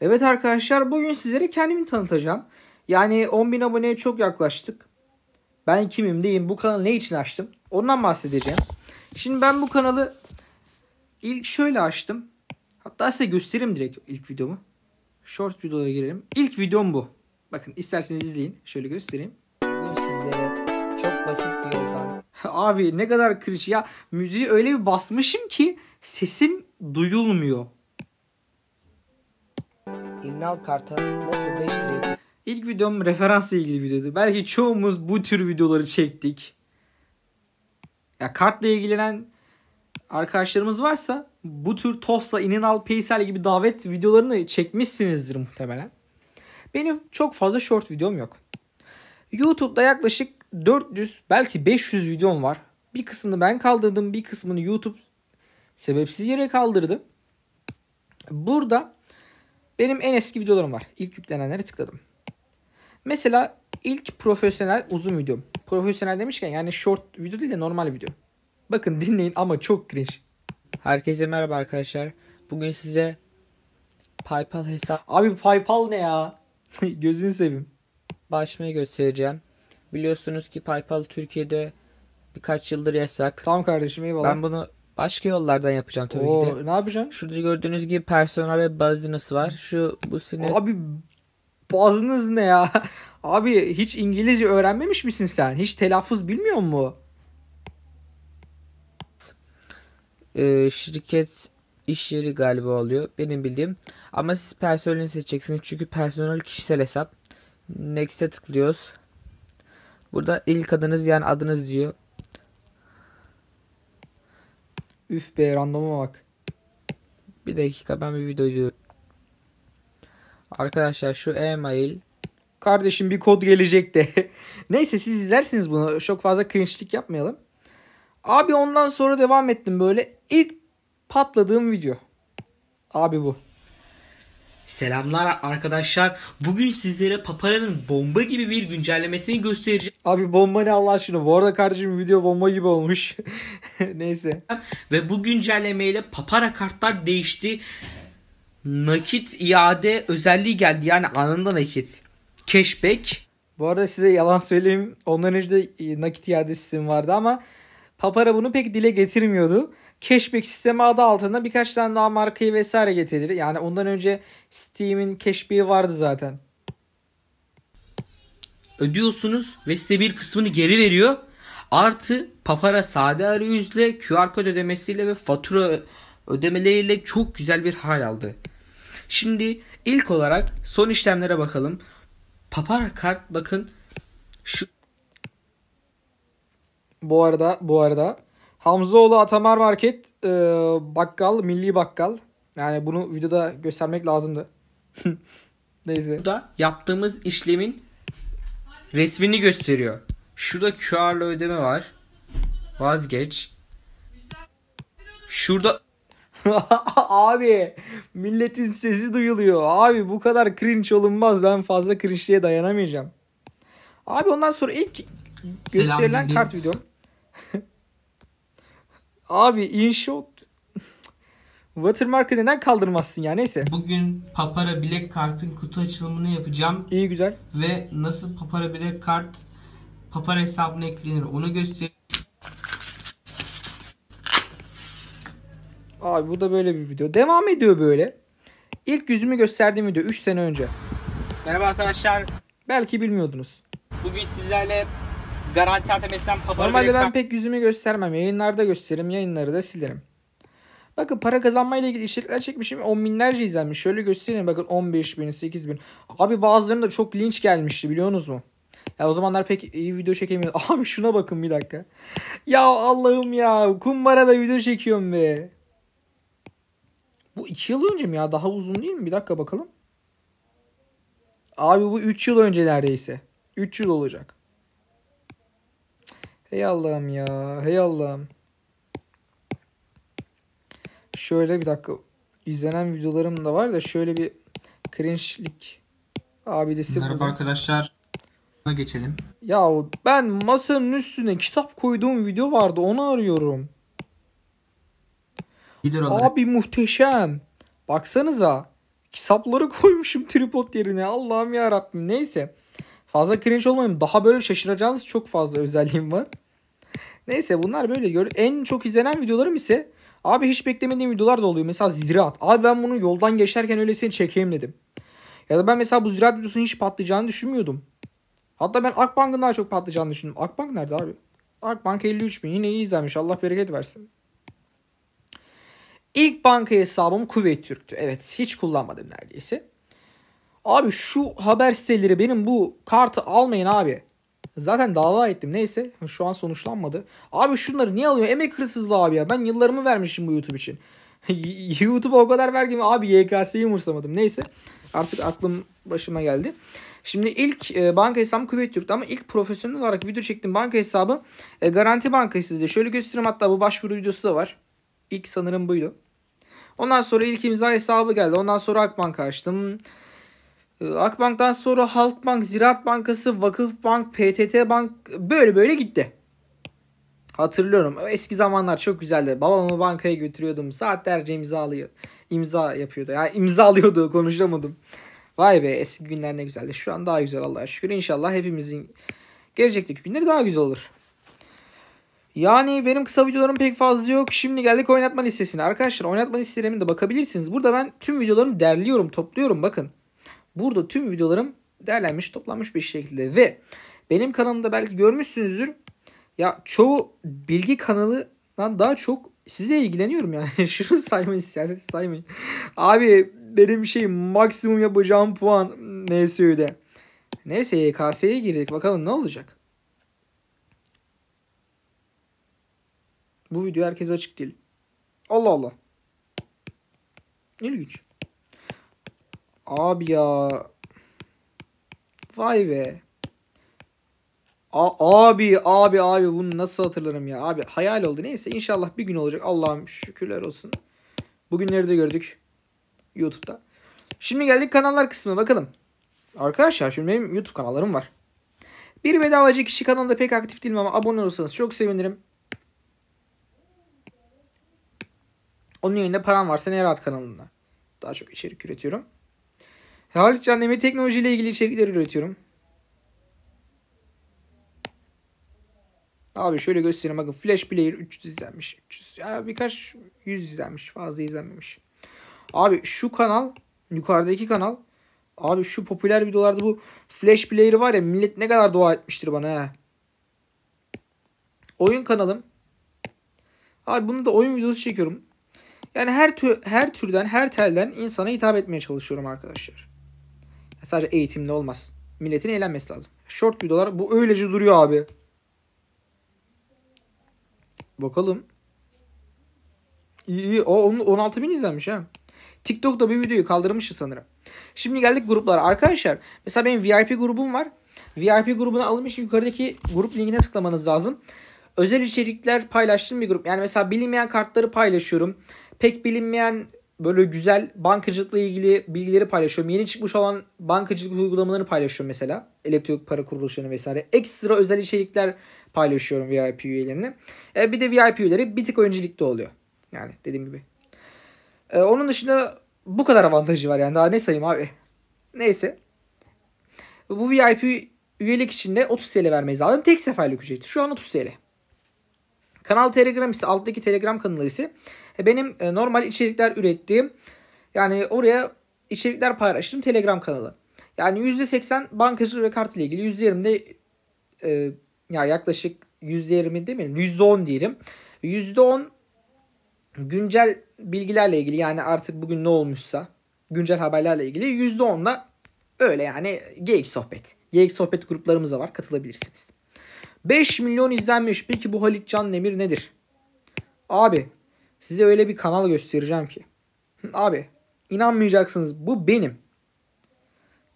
Evet arkadaşlar bugün sizlere kendimi tanıtacağım. Yani 10.000 aboneye çok yaklaştık. Ben kimim diyeyim bu kanalı ne için açtım ondan bahsedeceğim. Şimdi ben bu kanalı ilk şöyle açtım. Hatta size göstereyim direkt ilk videomu. Short videoya girelim. İlk videom bu. Bakın isterseniz izleyin. Şöyle göstereyim. Bugün sizlere çok basit bir yoldan. Abi ne kadar kırıcı ya. Müziği öyle bir basmışım ki sesim duyulmuyor. İmnal karta nasıl 5 liraya... İlk videom referansla ilgili videodu. Belki çoğumuz bu tür videoları çektik. Ya kartla ilgilenen arkadaşlarımız varsa bu tür Tosla, İninal, peysel gibi davet videolarını çekmişsinizdir muhtemelen. Benim çok fazla short videom yok. YouTube'da yaklaşık 400 belki 500 videom var. Bir kısmını ben kaldırdım, bir kısmını YouTube sebepsiz yere kaldırdı. Burada benim en eski videolarım var. İlk yüklenenlere tıkladım. Mesela ilk profesyonel uzun videom. Profesyonel demişken yani short video değil de normal video. Bakın dinleyin ama çok cringe. Herkese merhaba arkadaşlar. Bugün size PayPal hesap... Abi PayPal ne ya? Gözünü seveyim. Başmayı göstereceğim. Biliyorsunuz ki PayPal Türkiye'de birkaç yıldır yasak. Tamam kardeşim eyvallah. Ben bunu Başka yollardan yapacağım tabii Oo, ki de. Ne yapacaksın? Şurada gördüğünüz gibi personel ve business var. Şu bu sinir... Abi bazınız ne ya? Abi hiç İngilizce öğrenmemiş misin sen? Hiç telaffuz bilmiyor mu? Ee, şirket iş yeri galiba oluyor. Benim bildiğim. Ama siz personelini seçeceksiniz. Çünkü personel kişisel hesap. Next'e tıklıyoruz. Burada ilk adınız yani adınız diyor. Üf be randoma bak. Bir dakika ben bir video izliyorum. Arkadaşlar şu e-mail. Kardeşim bir kod gelecek de. Neyse siz izlersiniz bunu. Çok fazla cringe'lik yapmayalım. Abi ondan sonra devam ettim böyle. İlk patladığım video. Abi bu. Selamlar arkadaşlar. Bugün sizlere Papara'nın bomba gibi bir güncellemesini göstereceğim. Abi bomba ne Allah aşkına? Bu arada kardeşim video bomba gibi olmuş. Neyse. Ve bu güncellemeyle Papara kartlar değişti. Nakit iade özelliği geldi. Yani anında nakit. Cashback. Bu arada size yalan söyleyeyim. Ondan önce de e, nakit iade sistemi vardı ama Papara bunu pek dile getirmiyordu cashback sistemi adı altında birkaç tane daha markayı vesaire getirir. Yani ondan önce Steam'in cashback'i vardı zaten. Ödüyorsunuz ve size bir kısmını geri veriyor. Artı papara sade arayüzle QR kod ödemesiyle ve fatura ödemeleriyle çok güzel bir hal aldı. Şimdi ilk olarak son işlemlere bakalım. Papara kart bakın şu bu arada bu arada Hamzaoğlu Atamar Market e, bakkal, milli bakkal. Yani bunu videoda göstermek lazımdı. Neyse. Burada yaptığımız işlemin resmini gösteriyor. Şurada QR'la ödeme var. Vazgeç. Şurada Abi milletin sesi duyuluyor. Abi bu kadar cringe olunmaz. Ben fazla cringe'liğe dayanamayacağım. Abi ondan sonra ilk gösterilen Selam, kart videom. Abi inşaat Watermark'ı neden kaldırmazsın ya neyse. Bugün Papara Black Kart'ın kutu açılımını yapacağım. İyi güzel. Ve nasıl Papara Black Kart Papara hesabına eklenir onu göstereyim. Abi bu da böyle bir video. Devam ediyor böyle. İlk yüzümü gösterdiğim video 3 sene önce. Merhaba arkadaşlar. Belki bilmiyordunuz. Bugün sizlerle Garanti ertelemesinden papara Normalde ben pek yüzümü göstermem. Yayınlarda gösteririm. Yayınları da silerim. Bakın para kazanmayla ilgili içerikler çekmişim. On binlerce izlenmiş. Şöyle göstereyim bakın 15 bin, 8 bin. Abi bazılarında çok linç gelmişti biliyorsunuz mu? Ya o zamanlar pek iyi video çekemiyorum. Abi şuna bakın bir dakika. Ya Allah'ım ya kumbara da video çekiyorum be. Bu 2 yıl önce mi ya? Daha uzun değil mi? Bir dakika bakalım. Abi bu 3 yıl önce neredeyse. 3 yıl olacak. Hey Allah'ım ya. Hey Allah'ım. Şöyle bir dakika. izlenen videolarım da var da şöyle bir cringe'lik abidesi Merhaba buldum. arkadaşlar. Buna geçelim. Ya ben masanın üstüne kitap koyduğum video vardı. Onu arıyorum. Gidir Abi muhteşem. Baksanıza. Kitapları koymuşum tripod yerine. Allah'ım ya Rabbim. Neyse. Fazla cringe olmayayım. Daha böyle şaşıracağınız çok fazla özelliğim var. Neyse bunlar böyle gör. En çok izlenen videolarım ise abi hiç beklemediğim videolar da oluyor. Mesela ziraat. Abi ben bunu yoldan geçerken öyle seni çekeyim dedim. Ya da ben mesela bu ziraat videosunun hiç patlayacağını düşünmüyordum. Hatta ben Akbank'ın daha çok patlayacağını düşündüm. Akbank nerede abi? Akbank 53 bin. Yine iyi izlenmiş. Allah bereket versin. İlk banka hesabım Kuveyt Türk'tü. Evet hiç kullanmadım neredeyse. Abi şu haber siteleri benim bu kartı almayın abi. Zaten dava ettim neyse şu an sonuçlanmadı. Abi şunları niye alıyor? Emek hırsızlığı abi ya. Ben yıllarımı vermişim bu YouTube için. YouTube o kadar vergimi abi YKS'yi umursamadım. Neyse artık aklım başıma geldi. Şimdi ilk e, banka hesabım Kuveyt Türk'te ama ilk profesyonel olarak video çektim banka hesabı e, Garanti Bankası diye. Şöyle göstereyim hatta bu başvuru videosu da var. İlk sanırım buydu. Ondan sonra ilk imza hesabı geldi. Ondan sonra Akbank açtım. Ee, Akbank'tan sonra Halkbank, Ziraat Bankası, Vakıfbank, PTT Bank böyle böyle gitti. Hatırlıyorum. Eski zamanlar çok güzeldi. Babamı bankaya götürüyordum. Saatlerce imzalıyor. İmza yapıyordu. Yani alıyordu, Konuşamadım. Vay be eski günler ne güzeldi. Şu an daha güzel Allah'a şükür. İnşallah hepimizin gelecekteki günleri daha güzel olur. Yani benim kısa videolarım pek fazla yok. Şimdi geldik oynatma listesine. Arkadaşlar oynatma listelerimi de bakabilirsiniz. Burada ben tüm videolarımı derliyorum, topluyorum. Bakın. Burada tüm videolarım değerlenmiş, toplanmış bir şekilde ve benim kanalımda belki görmüşsünüzdür. Ya çoğu bilgi kanalından daha çok sizle ilgileniyorum yani. Şunu saymayın, siyaset saymayın. Abi benim şey maksimum yapacağım puan NSÜ'de. Neyse YKS'ye girdik. Bakalım ne olacak? Bu video herkese açık değil. Allah Allah. İlginç. Abi ya. Vay be. A abi abi abi bunu nasıl hatırlarım ya. Abi hayal oldu. Neyse inşallah bir gün olacak. Allah'ım şükürler olsun. Bugünleri de gördük. YouTube'da. Şimdi geldik kanallar kısmına bakalım. Arkadaşlar şimdi benim YouTube kanallarım var. Bir bedavacı kişi kanalda pek aktif değilim ama abone olursanız çok sevinirim. Onun yönünde param varsa ne rahat kanalında. Daha çok içerik üretiyorum. E, Hariç anneme teknolojiyle ilgili içerikler üretiyorum. Abi şöyle göstereyim bakın Flash Player 300 izlenmiş. 300, ya birkaç 100 izlenmiş fazla izlenmemiş. Abi şu kanal yukarıdaki kanal abi şu popüler videolarda bu Flash Player var ya millet ne kadar dua etmiştir bana he. Oyun kanalım. Abi bunu da oyun videosu çekiyorum. Yani her tür, her türden, her telden insana hitap etmeye çalışıyorum arkadaşlar. Sadece eğitimle olmaz. Milletin eğlenmesi lazım. Short videolar bu öylece duruyor abi. Bakalım. İyi iyi. O 16 bin izlenmiş ha. TikTok'ta bir videoyu kaldırmıştı sanırım. Şimdi geldik gruplara. Arkadaşlar mesela benim VIP grubum var. VIP grubuna alınmış yukarıdaki grup linkine tıklamanız lazım. Özel içerikler paylaştığım bir grup. Yani mesela bilinmeyen kartları paylaşıyorum. Pek bilinmeyen böyle güzel bankacılıkla ilgili bilgileri paylaşıyorum. Yeni çıkmış olan bankacılık uygulamalarını paylaşıyorum mesela. elektrik para kuruluşlarını vesaire. Ekstra özel içerikler paylaşıyorum VIP üyelerine. E, bir de VIP üyeleri bir tık öncelikli oluyor. Yani dediğim gibi. E, onun dışında bu kadar avantajı var yani. Daha ne sayayım abi. Neyse. Bu VIP üyelik için de 30 TL vermeyiz lazım. Tek seferlik ücreti. Şu an 30 TL. Kanal Telegram ise alttaki Telegram kanalı ise e, benim e, normal içerikler ürettiğim yani oraya içerikler paylaştığım Telegram kanalı. Yani %80 bankacılık ve kart ile ilgili %20 de e, ya yaklaşık %20 demeyelim %10 diyelim. %10 güncel bilgilerle ilgili yani artık bugün ne olmuşsa güncel haberlerle ilgili %10 da öyle yani geyik sohbet. Geyik sohbet gruplarımız da var katılabilirsiniz. 5 milyon izlenmiş. Peki bu Halit Can Demir nedir? Abi size öyle bir kanal göstereceğim ki. Abi inanmayacaksınız bu benim.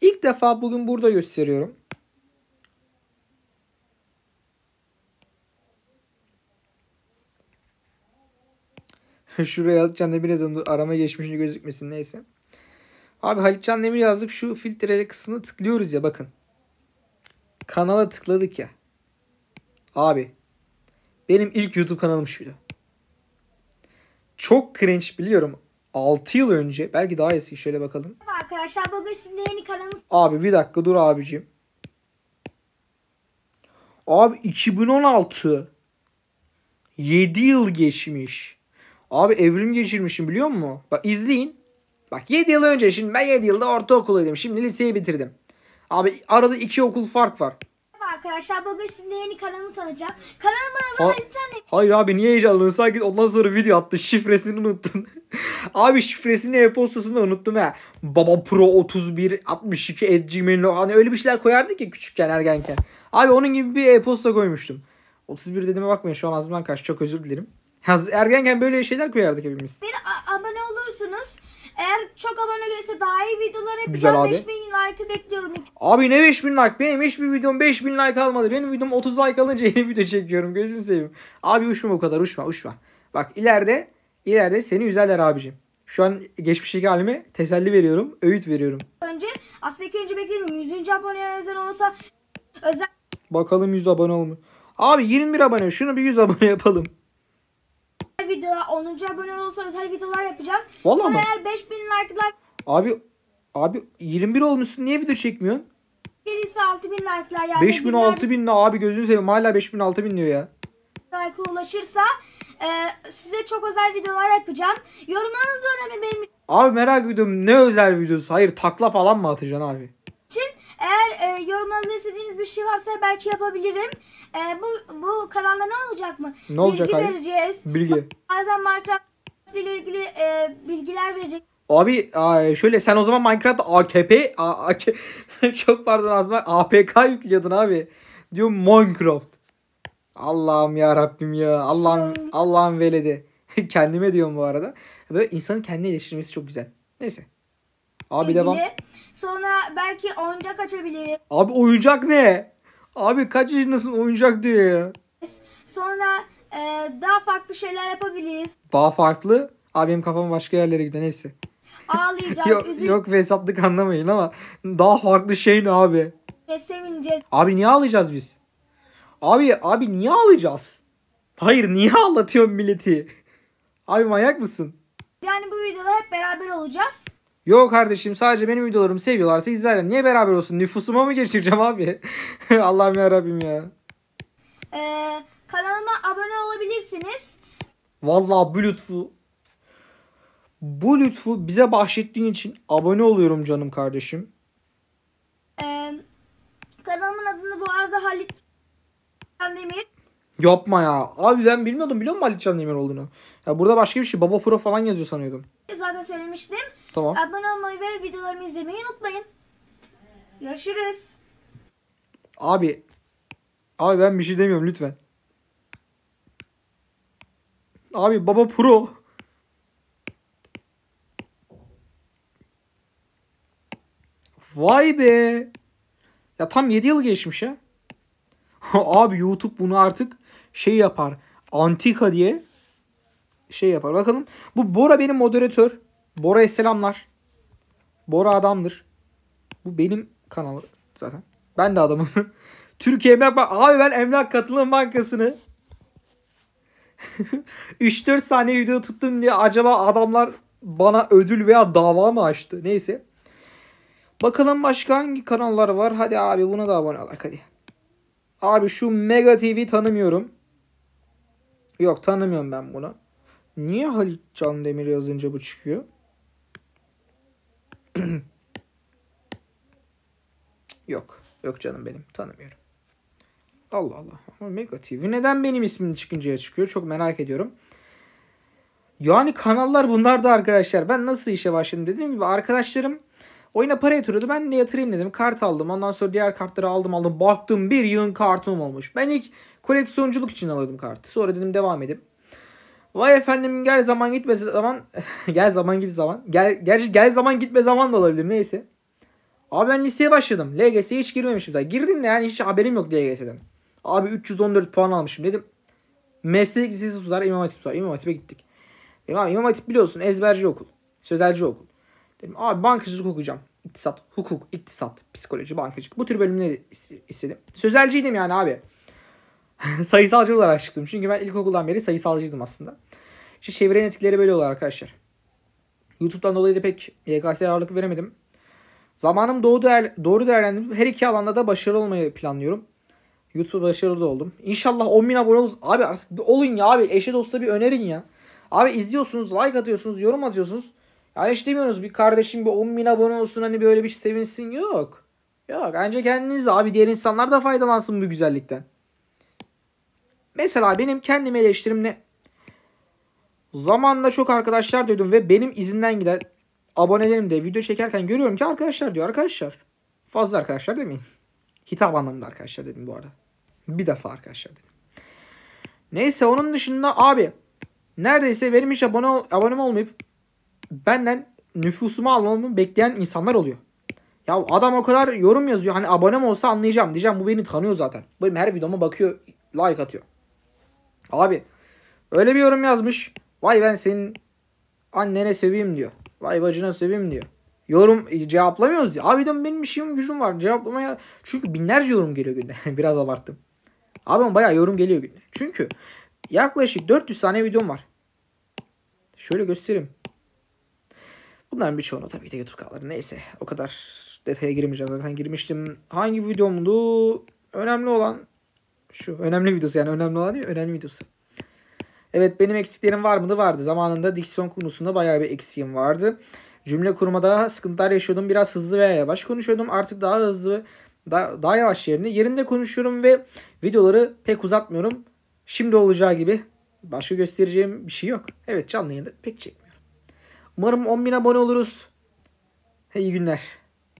İlk defa bugün burada gösteriyorum. Şuraya Halit Can Demir yazalım. Arama geçmişini gözükmesin neyse. Abi Halit Can Demir yazıp şu filtrele kısmına tıklıyoruz ya bakın. Kanala tıkladık ya. Abi benim ilk YouTube kanalım şuydu. Çok cringe biliyorum. 6 yıl önce belki daha eski şöyle bakalım. Arkadaşlar bugün sizinle yeni kanalım. Abi bir dakika dur abicim. Abi 2016. 7 yıl geçmiş. Abi evrim geçirmişim biliyor musun? Bak izleyin. Bak 7 yıl önce şimdi ben 7 yılda ortaokuldaydım. Şimdi liseyi bitirdim. Abi arada 2 okul fark var arkadaşlar. Bugün sizinle yeni kanalımı tanıtacağım. Kanalıma adı Ali Can Hayır abi niye heyecanlanıyorsun? Sanki ondan sonra video attın. Şifresini unuttun. abi şifresini e-postasını unuttum ha. Baba Pro 31 62 gmail.com hani öyle bir şeyler koyardık ki küçükken ergenken. Abi onun gibi bir e-posta koymuştum. 31 dediğime bakmayın şu an ağzımdan kaç. Çok özür dilerim. Ergenken böyle şeyler koyardık hepimiz. Beni abone olursunuz. Eğer çok abone gelirse daha iyi videolar yapacağım. 5000 like'ı bekliyorum. Abi ne 5000 like? Benim hiçbir videom 5000 like almadı. Benim videom 30 like alınca yeni video çekiyorum. Gözünü seveyim. Abi uçma bu kadar uçma uçma. Bak ileride ileride seni üzerler abicim. Şu an geçmişe halime teselli veriyorum. Öğüt veriyorum. Önce aslında ilk önce bekliyorum. 100. abone özel olsa özel. Bakalım 100 abone olmuyor. Abi 21 abone. Şunu bir 100 abone yapalım. Videoya 10. abone olursa özel videolar yapacağım. Vallahi Sana mı? eğer 5000 like'lar Abi abi 21 olmuşsun niye video çekmiyorsun? gelirse 6000 like'lar yani 5000 binler 6000 ne abi gözünü seveyim hala 5000 6000 diyor ya. Like ulaşırsa e, size çok özel videolar yapacağım. Yorumlarınız önemli benim Abi merak ediyorum ne özel videosu? Hayır takla falan mı atacaksın abi? Ee, yorumlarınızda istediğiniz bir şey varsa belki yapabilirim. E, bu bu kanalda ne olacak mı? Ne olacak Bilgi abi? vereceğiz. Bilgi. Bazen Minecraft ile ilgili e, bilgiler verecek. Abi şöyle sen o zaman Minecraft AKP A, AK, çok pardon ağzıma APK yüklüyordun abi. Diyor Minecraft. Allah'ım ya Rabbim ya. Allah'ım şey- Allah'ım veledi. Kendime diyorum bu arada. Böyle insanın kendini eleştirmesi çok güzel. Neyse. Abi ilgili. devam. Sonra belki oyuncak açabiliriz. Abi oyuncak ne? Abi kaç yaşındasın oyuncak diyor ya. Sonra e, daha farklı şeyler yapabiliriz. Daha farklı? Abi benim kafam başka yerlere gidiyor neyse. Ağlayacağız, yok, üzül... yok ve hesaplık anlamayın ama daha farklı şey ne abi? Ve sevineceğiz. Abi niye ağlayacağız biz? Abi abi niye ağlayacağız? Hayır niye ağlatıyorsun milleti? Abi manyak mısın? Yani bu videoda hep beraber olacağız. Yok kardeşim sadece benim videolarımı seviyorlarsa izlerler. Niye beraber olsun? Nüfusuma mı geçireceğim abi? Allah'ım ya Rabbim ya. Ee, kanalıma abone olabilirsiniz. Vallahi bu lütfu bu lütfu bize bahşettiğin için abone oluyorum canım kardeşim. Ee, kanalımın adını bu arada Halit Demir. Yapma ya. Abi ben bilmiyordum biliyor musun Ali Can Demir olduğunu? Ya burada başka bir şey. Baba Pro falan yazıyor sanıyordum. Zaten söylemiştim. Tamam. Abone olmayı ve videolarımı izlemeyi unutmayın. Görüşürüz. Abi. Abi ben bir şey demiyorum lütfen. Abi Baba Pro. Vay be. Ya tam 7 yıl geçmiş ya. Abi YouTube bunu artık şey yapar. Antika diye şey yapar. Bakalım. Bu Bora benim moderatör. Bora'ya selamlar. Bora adamdır. Bu benim kanalı zaten. Ben de adamım. Türkiye Emlak Bank Abi ben Emlak Katılım Bankası'nı 3-4 saniye video tuttum diye acaba adamlar bana ödül veya dava mı açtı? Neyse. Bakalım başka hangi kanallar var? Hadi abi buna da abone ol. Hadi. Abi şu Mega TV tanımıyorum. Yok tanımıyorum ben bunu. Niye Halit Can Demir yazınca bu çıkıyor? yok. Yok canım benim. Tanımıyorum. Allah Allah. Ama Mega TV neden benim ismim çıkıncaya çıkıyor? Çok merak ediyorum. Yani kanallar bunlar da arkadaşlar. Ben nasıl işe başladım dediğim gibi arkadaşlarım oyuna para yatırıyordu. Ben ne yatırayım dedim. Kart aldım. Ondan sonra diğer kartları aldım aldım. Baktım bir yığın kartım olmuş. Ben ilk Koleksiyonculuk için alıyordum kartı. Sonra dedim devam edip. Vay efendim gel zaman gitmesi zaman gel zaman git zaman. Gel gerçi gel zaman gitme zaman da olabilir neyse. Abi ben liseye başladım. LGS'ye hiç girmemişim daha. Girdim de yani hiç haberim yok LGS'den. Abi 314 puan almışım dedim. Meslek lisesi tutar, imam Hatip tutar. İmam Hatip'e gittik. Dedim abi İmam Hatip biliyorsun ezberci okul. Sözelci okul. Dedim abi bankacılık okuyacağım. İktisat, hukuk, iktisat, psikoloji, bankacılık. Bu tür bölümleri istedim. Sözelciydim yani abi. sayısalcı olarak çıktım. Çünkü ben ilkokuldan beri sayısalcıydım aslında. İşte çeviren etkileri böyle oluyor arkadaşlar. YouTube'dan dolayı da pek YKS'ye ağırlık veremedim. Zamanım doğru, değer, doğru değerlendirip her iki alanda da başarılı olmayı planlıyorum. YouTube başarılı da oldum. İnşallah 10.000 abone olun. Abi olun ya abi eşe dosta bir önerin ya. Abi izliyorsunuz, like atıyorsunuz, yorum atıyorsunuz. Yani hiç demiyorsunuz bir kardeşim bir 10.000 abone olsun hani böyle bir sevinsin. Yok. Yok. Önce kendiniz abi diğer insanlar da faydalansın bu güzellikten. Mesela benim kendimi eleştirim ne? Zamanla çok arkadaşlar duydum ve benim izinden giden abonelerim de video çekerken görüyorum ki arkadaşlar diyor arkadaşlar. Fazla arkadaşlar demeyin. Hitap anlamında arkadaşlar dedim bu arada. Bir defa arkadaşlar dedim. Neyse onun dışında abi neredeyse benim hiç abone abonem olmayıp benden nüfusumu almamı bekleyen insanlar oluyor. Ya adam o kadar yorum yazıyor. Hani abonem olsa anlayacağım. Diyeceğim bu beni tanıyor zaten. Benim her videoma bakıyor. Like atıyor. Abi öyle bir yorum yazmış. Vay ben senin annene seveyim diyor. Vay bacına seveyim diyor. Yorum e, cevaplamıyoruz diyor. Abi diyorum benim işim gücüm var cevaplamaya. Çünkü binlerce yorum geliyor günde. Biraz abarttım. Abi ama bayağı yorum geliyor günde. Çünkü yaklaşık 400 tane videom var. Şöyle göstereyim. Bunların birçoğunu tabii de YouTube kanalları. Neyse o kadar detaya girmeyeceğim zaten girmiştim. Hangi videomdu? Önemli olan şu önemli videosu yani önemli olan değil mi? Önemli videosu. Evet benim eksiklerim var mıydı? Vardı. Zamanında diksiyon konusunda bayağı bir eksiğim vardı. Cümle kurmada sıkıntılar yaşıyordum. Biraz hızlı veya yavaş konuşuyordum. Artık daha hızlı, daha, daha yavaş yerine yerinde konuşuyorum ve videoları pek uzatmıyorum. Şimdi olacağı gibi başka göstereceğim bir şey yok. Evet canlı yayında pek çekmiyorum. Umarım 10.000 abone oluruz. İyi günler.